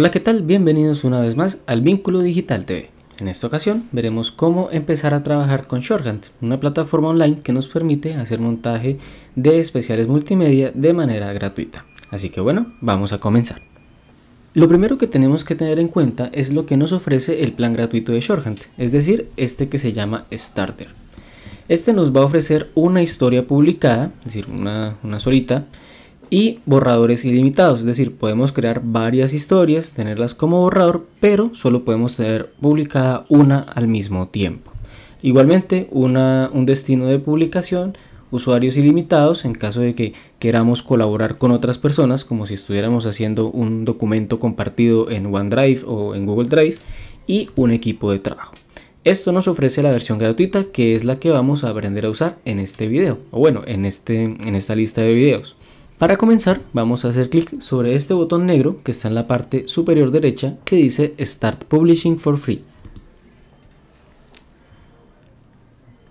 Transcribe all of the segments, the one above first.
Hola, ¿qué tal? Bienvenidos una vez más al Vínculo Digital TV. En esta ocasión veremos cómo empezar a trabajar con Shorthand, una plataforma online que nos permite hacer montaje de especiales multimedia de manera gratuita. Así que bueno, vamos a comenzar. Lo primero que tenemos que tener en cuenta es lo que nos ofrece el plan gratuito de Shorthand, es decir, este que se llama Starter. Este nos va a ofrecer una historia publicada, es decir, una, una solita, y borradores ilimitados, es decir, podemos crear varias historias, tenerlas como borrador, pero solo podemos tener publicada una al mismo tiempo. Igualmente, un destino de publicación, usuarios ilimitados en caso de que queramos colaborar con otras personas, como si estuviéramos haciendo un documento compartido en OneDrive o en Google Drive, y un equipo de trabajo. Esto nos ofrece la versión gratuita que es la que vamos a aprender a usar en este video, o bueno, en, este, en esta lista de videos. Para comenzar vamos a hacer clic sobre este botón negro que está en la parte superior derecha que dice Start Publishing for Free.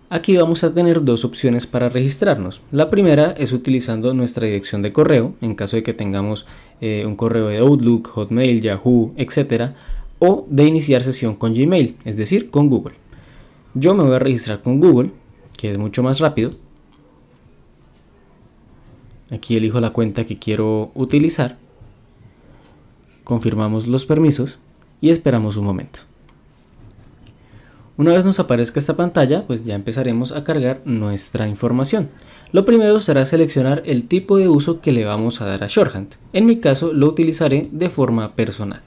Aquí vamos a tener dos opciones para registrarnos. La primera es utilizando nuestra dirección de correo, en caso de que tengamos eh, un correo de Outlook, Hotmail, Yahoo, etc. O de iniciar sesión con Gmail, es decir, con Google. Yo me voy a registrar con Google, que es mucho más rápido, Aquí elijo la cuenta que quiero utilizar. Confirmamos los permisos y esperamos un momento. Una vez nos aparezca esta pantalla, pues ya empezaremos a cargar nuestra información. Lo primero será seleccionar el tipo de uso que le vamos a dar a Shorthand. En mi caso lo utilizaré de forma personal.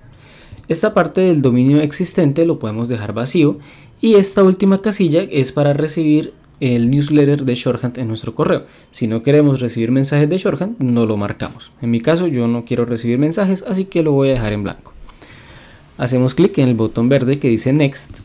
Esta parte del dominio existente lo podemos dejar vacío y esta última casilla es para recibir el newsletter de shorthand en nuestro correo. Si no queremos recibir mensajes de shorthand, no lo marcamos. En mi caso, yo no quiero recibir mensajes, así que lo voy a dejar en blanco. Hacemos clic en el botón verde que dice Next.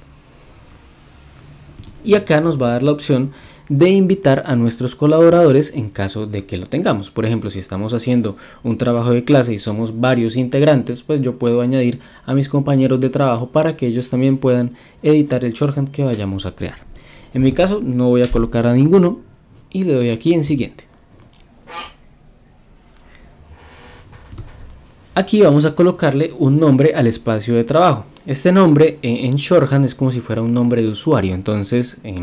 Y acá nos va a dar la opción de invitar a nuestros colaboradores en caso de que lo tengamos. Por ejemplo, si estamos haciendo un trabajo de clase y somos varios integrantes, pues yo puedo añadir a mis compañeros de trabajo para que ellos también puedan editar el shorthand que vayamos a crear. En mi caso no voy a colocar a ninguno y le doy aquí en siguiente. Aquí vamos a colocarle un nombre al espacio de trabajo. Este nombre eh, en shorthand es como si fuera un nombre de usuario, entonces eh,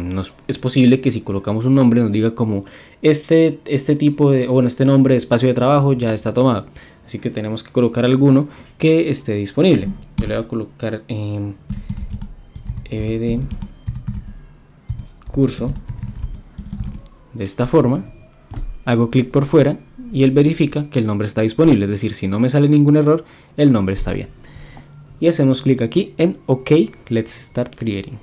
es posible que si colocamos un nombre nos diga como este, este tipo de, bueno, este nombre de espacio de trabajo ya está tomado, así que tenemos que colocar alguno que esté disponible. Yo le voy a colocar en eh, curso de esta forma, hago clic por fuera y él verifica que el nombre está disponible, es decir, si no me sale ningún error, el nombre está bien. Y hacemos clic aquí en OK, let's start creating.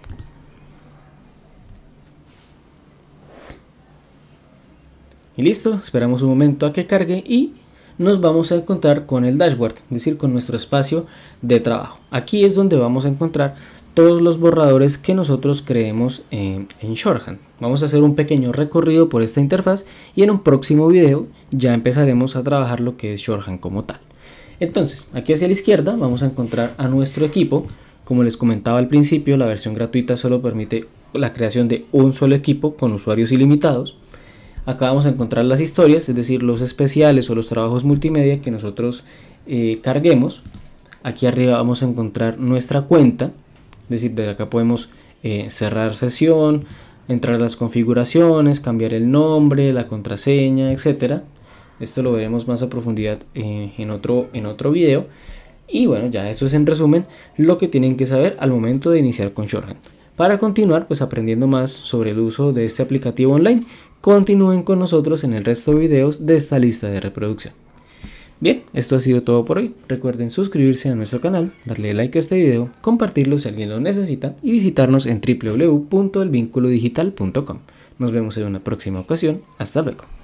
Y listo, esperamos un momento a que cargue y nos vamos a encontrar con el dashboard, es decir, con nuestro espacio de trabajo. Aquí es donde vamos a encontrar todos los borradores que nosotros creemos eh, en Shorthand. Vamos a hacer un pequeño recorrido por esta interfaz y en un próximo video ya empezaremos a trabajar lo que es Shorthand como tal. Entonces, aquí hacia la izquierda vamos a encontrar a nuestro equipo. Como les comentaba al principio, la versión gratuita solo permite la creación de un solo equipo con usuarios ilimitados. Acá vamos a encontrar las historias, es decir, los especiales o los trabajos multimedia que nosotros eh, carguemos. Aquí arriba vamos a encontrar nuestra cuenta, es decir, de acá podemos eh, cerrar sesión, entrar a las configuraciones, cambiar el nombre, la contraseña, etcétera. Esto lo veremos más a profundidad eh, en, otro, en otro video. Y bueno, ya eso es en resumen lo que tienen que saber al momento de iniciar con Shorthand. Para continuar pues aprendiendo más sobre el uso de este aplicativo online, continúen con nosotros en el resto de videos de esta lista de reproducción. Bien, esto ha sido todo por hoy. Recuerden suscribirse a nuestro canal, darle like a este video, compartirlo si alguien lo necesita y visitarnos en www.elvinculodigital.com. Nos vemos en una próxima ocasión. Hasta luego.